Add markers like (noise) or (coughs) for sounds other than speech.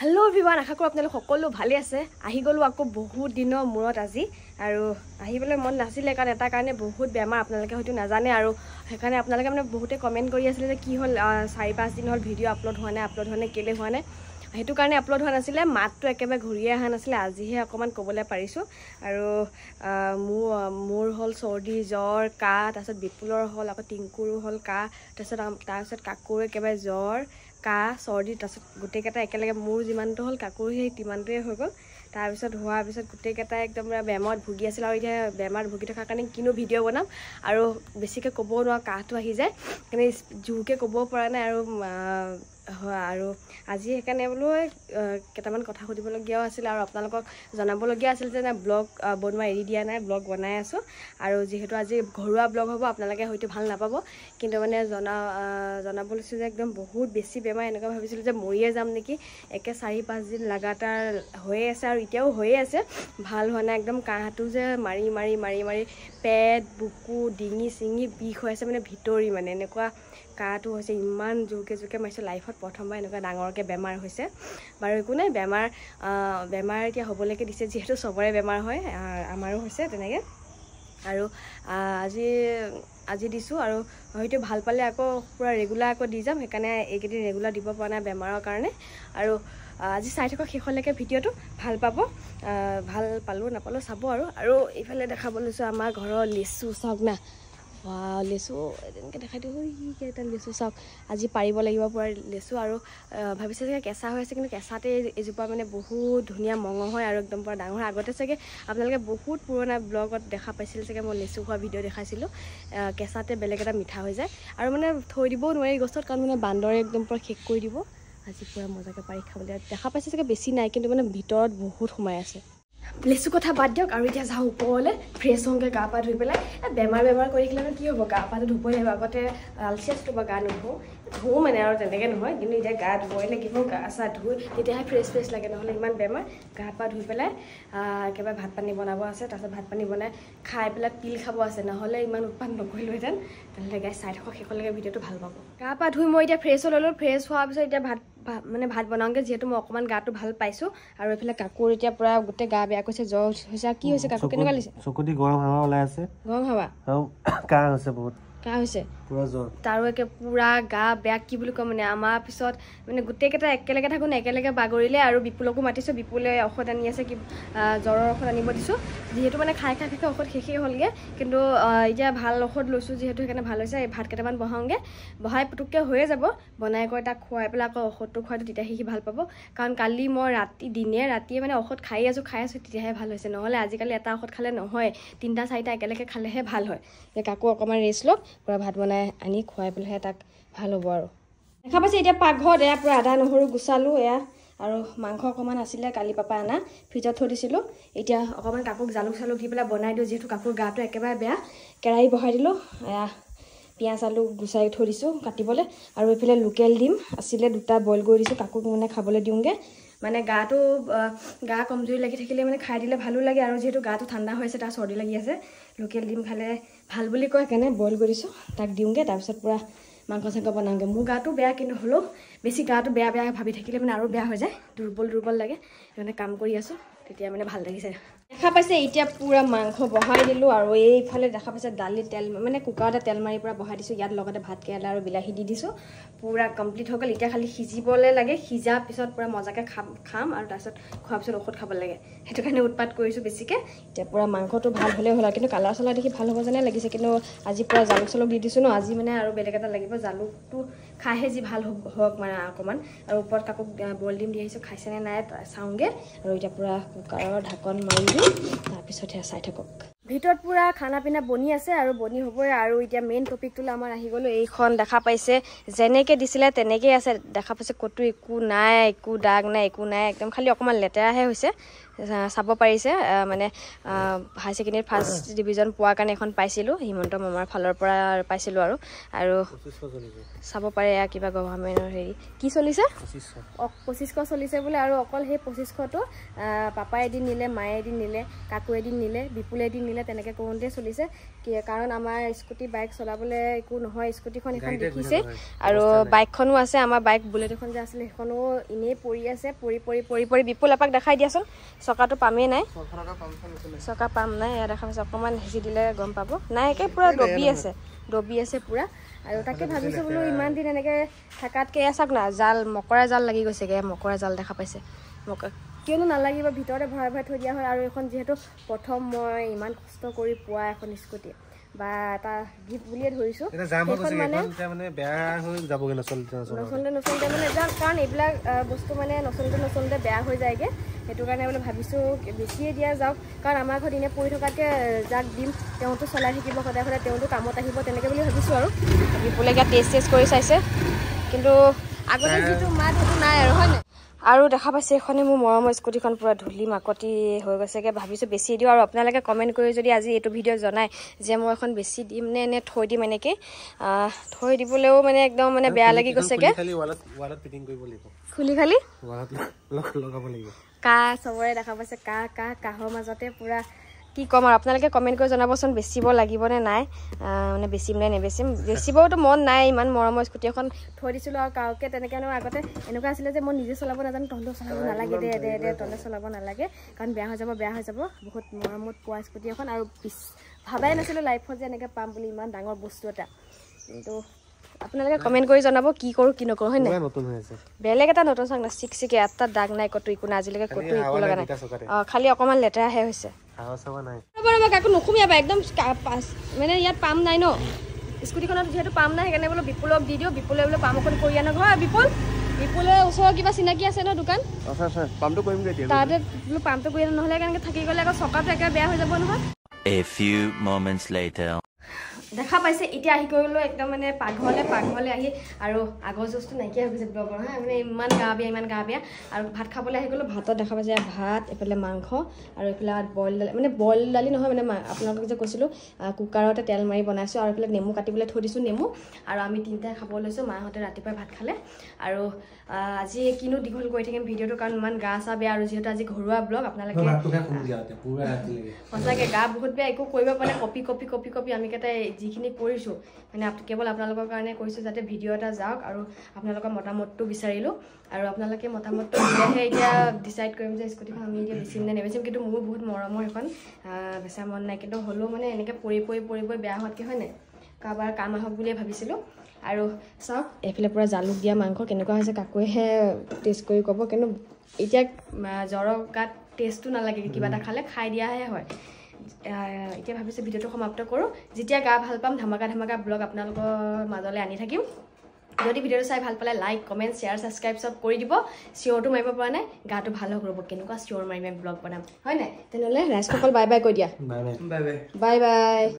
hello' Vivaan আশা কৰোঁ আপোনালোক সকলো ভালেই আছে আহি গ'লোঁ আকৌ বহুত দিনৰ মূৰত আজি আৰু আহিবলৈ মন নাছিলে কাৰণ এটা কাৰণে বহুত বেমাৰ আপোনালোকে হয়তো নাজানে আৰু সেইকাৰণে আপোনালোকে মানে বহুতে কমেণ্ট কৰি আছিলে যে কি হ'ল চাৰি পাঁচদিন হ'ল ভিডিঅ' আপলোড হোৱা নাই আপলোড হোৱা নাই কেলৈ হোৱা নাই সেইটো কাৰণে আপলোড হোৱা নাছিলে মাতটো একেবাৰে ঘূৰিয়ে অহা নাছিলে আজিহে অকণমান ক'বলৈ পাৰিছোঁ আৰু মোৰ মোৰ হ'ল চৰ্দি জ্বৰ কাহ তাৰপিছত বিপুলৰ হ'ল আকৌ টিংকুৰো হ'ল কাহ তাৰপিছত তাৰপিছত কাকৰো একেবাৰে জ্বৰ কাহ চৰ্দি তাৰপিছত গোটেইকেইটা একেলগে মোৰ যিমানটো হ'ল কাকোৰ সেই তিমানটোৱে হৈ গ'ল তাৰপিছত হোৱাৰ পিছত গোটেইকেইটা একদম বেমাৰত ভুগি আছিল আৰু এতিয়া বেমাৰত ভুগি থকাৰ কাৰণে কিনো ভিডিঅ' বনাম আৰু বেছিকৈ ক'বও নোৱাৰোঁ কাহটো আহি যায় সেইকাৰণে জোৰকৈ ক'বও পৰা নাই আৰু হয় আৰু আজি সেইকাৰণে বোলো কেইটামান কথা সুধিবলগীয়াও আছিলে আৰু আপোনালোকক জনাবলগীয়া আছিল যে নাই ব্লগ বনোৱা এৰি দিয়া নাই ব্লগ বনাই আছোঁ আৰু যিহেতু আজি ঘৰুৱা ব্লগ হ'ব আপোনালোকে হয়তো ভাল নাপাব কিন্তু মানে জনা জনাব লৈছোঁ যে একদম বহুত বেছি বেমাৰ এনেকুৱা ভাবিছিলোঁ যে মৰিয়ে যাম নেকি একে চাৰি পাঁচদিন লাগাতাৰ হৈয়ে আছে আৰু এতিয়াও হৈয়ে আছে ভাল হোৱা নাই একদম কাঁহটো যে মাৰি মাৰি মাৰি মাৰি পেট বুকু ডিঙি চিঙি বিষ হৈ আছে মানে ভিতৰি মানে এনেকুৱা কাটো হৈছে ইমান জোৰকৈ জোৰকৈ মাৰিছোঁ লাইফত প্ৰথমবাৰ এনেকুৱা ডাঙৰকৈ বেমাৰ হৈছে বাৰু একো নাই বেমাৰ বেমাৰ এতিয়া হ'বলৈকে দিছে যিহেতু চবৰে বেমাৰ হয় আমাৰো হৈছে তেনেকৈ আৰু আজি আজি দিছোঁ আৰু হয়তো ভাল পালে আকৌ পূৰা ৰেগুলাৰ আকৌ দি যাম সেইকাৰণে এইকেইদিন ৰেগুলাৰ দিব পৰা নাই বেমাৰৰ কাৰণে আৰু আজি চাই থকা শেষলৈকে ভিডিঅ'টো ভাল পাব ভাল পালোঁ নাপালোঁ চাব আৰু আৰু এইফালে দেখাবলৈছোঁ আমাৰ ঘৰৰ লিচু চাওক ৱা লেচু এনেকৈ দেখাই দিওঁ সেইকেইটা লেচু চাওক আজি পাৰিব লাগিব পৰা লেচু আৰু ভাবিছে চাগে কেঁচা হৈ আছে কিন্তু কেঁচাতে এজোপা মানে বহুত ধুনীয়া মঙহ হয় আৰু একদম পূৰা ডাঙৰ হয় আগতে চাগে আপোনালোকে বহুত পুৰণা ব্লগত দেখা পাইছিল চাগে মই লেচু খোৱা ভিডিঅ' দেখাইছিলোঁ কেঁচাতে বেলেগ এটা মিঠা হৈ যায় আৰু মানে থৈ দিবও নোৱাৰি গছত কাৰণ মানে বান্দৰে একদম পূৰা শেষ কৰি দিব আজি পূৰা মজাকৈ পাৰি খাবলৈ দেখা পাইছে চাগে বেছি নাই কিন্তু মানে ভিতৰত বহুত সোমাই আছে লেচু কথা বাদ দিয়ক আৰু এতিয়া যাওঁ ওপৰলৈ ফ্ৰেছ হওঁগৈ গা পা ধুই পেলাই বেমাৰ বেমাৰ কৰি থাকিলে মানে কি হ'ব গা পাটো ধুবই লাগিব আগতে আলচিয়াছটো বা গা নুধো ধুওঁ মানে আৰু তেনেকৈ নহয় কিন্তু এতিয়া গা ধুবই লাগিব গা চা ধুই তেতিয়াহে ফ্ৰেছ ফ্ৰেছ লাগে নহ'লে ইমান বেমাৰ গা পা ধুই পেলাই একেবাৰে ভাত পানী বনাব আছে তাৰপিছত ভাত পানী বনাই খাই পেলাই পিল খাব আছে নহ'লে ইমান উৎপাত যেন তেনেহ'লে গাই চাই থাকক শেষলৈকে ভিডিঅ'টো ভাল পাব গা পা ধুই মই এতিয়া ফ্ৰেছ হৈ হ'ললোঁ ফ্ৰেছ হোৱাৰ পিছত এতিয়া ভাত মানে ভাত বনাওঁগৈ যিহেতু মই অকণমান গাটো ভাল পাইছোঁ আৰু এইফালে কাকোৰ এতিয়া পূৰা গোটেই গা বেয়া কৰিছে জ্বৰ হৈছে কি হৈছে কাকো কেনেকুৱা লাগিছে চকুটি গৰম হাৱা ওলাই আছে গৰম হাৱা (coughs) কাঁহ হৈছে বহুত কা হৈছে পুৰা জ্বৰ তাৰো একে পুৰা গা বেয়া কি বুলি কয় মানে আমাৰ পিছত মানে গোটেইকেইটা একেলগে থাকোঁ নে একেলগে বাগৰিলে আৰু বিপুলকো মাতিছোঁ বিপুলে ঔষধ আনি আছে কি জ্বৰৰ ঔষধ আনিব দিছোঁ যিহেতু মানে খাই খাই খাই ঔষধ শেষেই হ'লগৈ কিন্তু এতিয়া ভাল ঔষধ লৈছোঁ যিহেতু সেইকাৰণে ভাল হৈছে ভাত কেইটামান বহাওঁগৈ বহাই পুটুককৈ হৈয়ে যাব বনাই কৰি তাক খুৱাই পেলাই আকৌ ঔষধটো খুৱাইটো তেতিয়াহে সি ভাল পাব কাৰণ কালি মই ৰাতি দিনে ৰাতিয়ে মানে ঔষধ খাই আছোঁ খাই আছোঁ তেতিয়াহে ভাল হৈছে নহ'লে আজিকালি এটা ঔষধ খালে নহয় তিনিটা চাৰিটা একেলগে খালেহে ভাল হয় কাকো অকণমান ৰেষ্ট লওক পূৰা ভাত বনাই আনি খুৱাই পেলাইহে তাক ভাল হ'ব আৰু দেখা পাইছে এতিয়া পাকঘৰত এয়া পূৰা আদা নহৰু গুচালোঁ এয়া আৰু মাংস অকণমান আছিলে কালি পাপা অনা ফ্ৰিজত থৈ দিছিলোঁ এতিয়া অকণমান কাপোৰ জালুক চালুক দি পেলাই বনাই দিওঁ যিহেতু কাপোৰ গাটো একেবাৰে বেয়া কেৰাহী বহাই দিলোঁ এয়া পিঁয়াজ আলু গুচাই থৈ দিছোঁ কাটিবলৈ আৰু এইফালে লোকেল ডিম আছিলে দুটা বইল কৰি দিছোঁ কাকোক মানে খাবলৈ দিওঁগৈ মানে গাটো গা কমজুৰি লাগি থাকিলে মানে খাই দিলে ভালো লাগে আৰু যিহেতু গাটো ঠাণ্ডা হৈ আছে তাৰ চৰ্দি লাগি আছে লোকেল ডিম খালে ভাল বুলি কয় সেইকাৰণে বইল কৰি দিছোঁ তাক দিওঁগৈ তাৰপিছত পূৰা মাংস চাংস বনাওঁগৈ মোৰ গাটো বেয়া কিন্তু হ'লেও বেছি গাটো বেয়া বেয়া ভাবি থাকিলে মানে আৰু বেয়া হৈ যায় দুৰ্বল দুৰ্বল লাগে সেইকাৰণে কাম কৰি আছোঁ এতিয়া মানে ভাল লাগিছে দেখা পাইছে এতিয়া পুৰা মাংস বহাই দিলোঁ আৰু এইফালে দেখা পাইছে দালি তেল মানে কুকাৰতে তেল মাৰি পৰা বহাই দিছোঁ ইয়াত লগতে ভাতকেৰেলা আৰু বিলাহী দি দিছোঁ পুৰা কমপ্লিট হৈ গ'ল এতিয়া খালি সিজিবলৈ লাগে সিজা পিছত পুৰা মজাকৈ খাম খাম আৰু তাৰপিছত খোৱাৰ পিছত ঔষধ খাব লাগে সেইটো কাৰণে উৎপাত কৰিছোঁ বেছিকৈ এতিয়া পুৰা মাংসটো ভাল হ'লেই হ'ল আৰু কিন্তু কালাৰ চালাৰ দেখি ভাল হ'ব যেনে লাগিছে কিন্তু আজি পুৰা জালুক চালুক দি দিছোঁ ন আজি মানে আৰু বেলেগ এটা লাগিব জালুকটো খাইহে যি ভাল হওক মানে অকণমান আৰু ওপৰত কাকো বইল ডিম দি আহিছোঁ খাইছেনে নাই চাওঁগৈ আৰু এতিয়া পুৰা কুকাৰৰ ঢাকন মাৰি দিওঁ তাৰপিছতহে চাই থাকক ভিতৰত পুৰা খানা পিনা বনি আছে আৰু বনি হ'বই আৰু এতিয়া মেইন টপিকটোলৈ আমাৰ আহি গ'লোঁ এইখন দেখা পাইছে যেনেকৈ দিছিলে তেনেকেই আছে দেখা পাইছে ক'তো একো নাই একো দাগ নাই একো নাই একদম খালী অকণমান লেতেৰাহে হৈছে চাব পাৰিছে মানে হায়াৰ ছেকেণ্ডেৰী ফাৰ্ষ্ট ডিভিজন পোৱাৰ কাৰণে এখন পাইছিলোঁ হিমন্ত মামাৰ ফালৰ পৰা পাইছিলোঁ আৰু আৰু চাব পাৰে কিবা গভৰ্ণমেণ্টৰ হেৰি কি চলিছে পঁচিছশ চলিছে বোলে আৰু অকল সেই পঁচিছশটো পাপাই এদিন নিলে মায়ে এদিন নিলে কাকো এদিন নিলে বিপুলে এদিন নিলে তেনেকৈ কৰোঁতে চলিছে কাৰণ আমাৰ স্কুটি বাইক চলাবলৈ একো নহয় স্কুটিখন এখন দেখিছে আৰু বাইকখনো আছে আমাৰ বাইক বুলেট এখন যে আছিলে সেইখনো এনেই পৰি আছে পৰি পৰি পৰি পৰি বিপুল আপাক দেখাই দিয়াচোন চকাটো পামেই নাই চকা পাম নাই ইয়াত এখন অকণমান সিঁচি দিলে গম পাব নাই একে পুৰা ডবি আছে ডবি আছে পুৰা আৰু তাকে ভাবিছোঁ বোলো ইমান দিন এনেকৈ থকাতকৈ চাওক না জাল মকৰা জাল লাগি গৈছেগৈ মকৰা জাল দেখা পাইছে মকৰা কিয়নো নালাগিব ভিতৰতে ভৰাই ভৰাই থৈ দিয়া হয় আৰু এইখন যিহেতু প্ৰথম মই ইমান কষ্ট কৰি পোৱা এখন স্কুটি বা এটা গিফ্ট বুলিয়ে ধৰিছোঁ নচলোতে নচলোতে মানে কাৰণ এইবিলাক বস্তু মানে নচলোতে নচলোতে বেয়া হৈ যায়গৈ সেইটো কাৰণে বোলে ভাবিছোঁ বেছিয়ে দিয়া যাওক কাৰণ আমাৰ ঘৰত এনেই পৰি থকাকৈ যাক দিম তেওঁতো চলাই থাকিব সদায় সদায় তেওঁতো কামত আহিব তেনেকৈ বুলি ভাবিছোঁ আৰু বিপুলে এতিয়া টেষ্ট টেষ্ট কৰি চাইছে কিন্তু আগতে যিটো মাত সেইটো নাই আৰু হয়নে আৰু দেখা পাইছে এইখনে মোৰ মৰমৰ স্কুটিখন পূৰা ধূলি মাকতি হৈ গৈছেগৈ ভাবিছোঁ বেছি দিওঁ আৰু আপোনালোকে কমেণ্ট কৰি যদি আজি এইটো ভিডিঅ' জনাই যে মই এখন বেছি দিম নে এনে থৈ দিম এনেকৈ থৈ দিবলৈও মানে একদম মানে বেয়া লাগি গৈছেগৈ খুলি খালি কা চবৰে দেখা পাইছে কাহ কাহ কাহৰ মাজতে পুৰা কি ক'ম আৰু আপোনালোকে কমেণ্ট কৰি জনাবচোন বেচিব লাগিবনে নাই মানে বেচিম নে নেবেচিম বেচিবওতো মন নাই ইমান মৰমৰ স্কুটি এখন থৈ দিছিলোঁ আৰু কাউকে তেনেকৈ মানে আগতে এনেকুৱা আছিলে যে মই নিজে চলাব নাজানো তহঁতেও চলাব নালাগে দে দে দে তহঁতে চলাব নালাগে কাৰণ বেয়া হৈ যাব বেয়া হৈ যাব বহুত মৰমত পোৱা স্কুটি এখন আৰু ভাবাই নাছিলোঁ লাইফত যে এনেকৈ পাম বুলি ইমান ডাঙৰ বস্তু এটা কিন্তু আপোনালোকে কমেন্ট কৰি জনাব কি কৰো কি নকৰো হয়নে বেলেগ এটা নতুন চাং না চিক চিকে এটা দাগ নাই কতো একো নাই আজিলৈকে কতো একো লগা নাই খালি অকমান লেতেৰাহে হৈছে মানে ইয়াত পাম নাই ন স্কুটিখনত যিহেতু পাম নাই সেইকাৰণে বোলো বিপুলক দি দিওঁ বিপুলে বোলো পাম এখন কৰি আনো হয় বিপুল বিপুলে ওচৰৰ কিবা চিনাকি আছে ন দোকান তাতে বোলো পামটো কৰি আনো নহ'লে কেনেকে থাকি গ'লে আকৌ চকাটো একেবাৰে বেয়া হৈ যাব নহয় দেখা পাইছে এতিয়া আহি গৈ গ'লো একদম মানে পাকঘৰলৈ পাকঘৰলৈ আহি আৰু আগৰ যুঁজটো নাইকিয়া হৈ গৈছে ব্লগৰ হা মানে ইমান গা বেয়া ইমান গা বেয়া আৰু ভাত খাবলৈ আহি গ'লোঁ ভাতত দেখা পাইছে ভাত এইফালে মাংস আৰু এইফালে বইল দালি মানে বইল দালি নহয় মানে আপোনালোকক যে কৈছিলোঁ কুকাৰতে তেল মাৰি বনাইছোঁ আৰু এইফালে নেমু কাটিবলৈ থৈ দিছোঁ নেমু আৰু আমি তিনিটাই খাব লৈছোঁ মাহঁতে ৰাতিপুৱাই ভাত খালে আৰু আজি কিনো দীঘল কৰি থাকিম ভিডিঅ'টো কাৰণ ইমান গা চা বেয়া আৰু যিহেতু আজি ঘৰুৱা ব্লগ আপোনালোকে সঁচাকৈ গা বহুত বেয়া একো কৰিব পাৰে কপি কপি কপি কপি আমি কেইটাই যিখিনি কৰিছোঁ মানে কেৱল আপোনালোকৰ কাৰণে কৰিছোঁ যাতে ভিডিঅ' এটা যাওক আৰু আপোনালোকৰ মতামতটো বিচাৰিলোঁ আৰু আপোনালোকে মতামতটো দিলেহে এতিয়া ডিচাইড কৰিম যে স্কুটিখন আমি এতিয়া বেচিম নে নেবেচিম কিন্তু মোৰ বহুত মৰমৰ এখন বেচা মন নাই কিন্তু হ'লেও মানে এনেকৈ পৰি পৰি পৰি পৰি বেয়া হোৱাতকৈ হয় নাই কাৰোবাৰ কাম আহক বুলিয়ে ভাবিছিলোঁ আৰু চাওক এইফালে পৰা জালুক দিয়া মাংস কেনেকুৱা হৈছে কাকৈহে টেষ্ট কৰি ক'ব কিন্তু এতিয়া জ্বৰ গাত টেষ্টটো নালাগে কিবা এটা খালে খাই দিয়াহে হয় এতিয়া ভাবিছোঁ ভিডিঅ'টো সমাপ্ত কৰোঁ যেতিয়া গা ভাল পাম ধামাকা ধামাকা ব্লগ আপোনালোকৰ মাজলৈ আনি থাকিম যদি ভিডিঅ'টো চাই ভাল পালে লাইক কমেণ্ট শ্বেয়াৰ ছাবস্ক্ৰাইব চব কৰি দিব চিঞৰটো মাৰিব পৰা নাই গাটো ভাল হওক ৰ'ব কেনেকুৱা চিঞৰ মাৰি মই ব্লগ বনাম হয় নাই তেনেহ'লে ৰাইজসকল বাই বাই কৈ দিয়া বাই বাই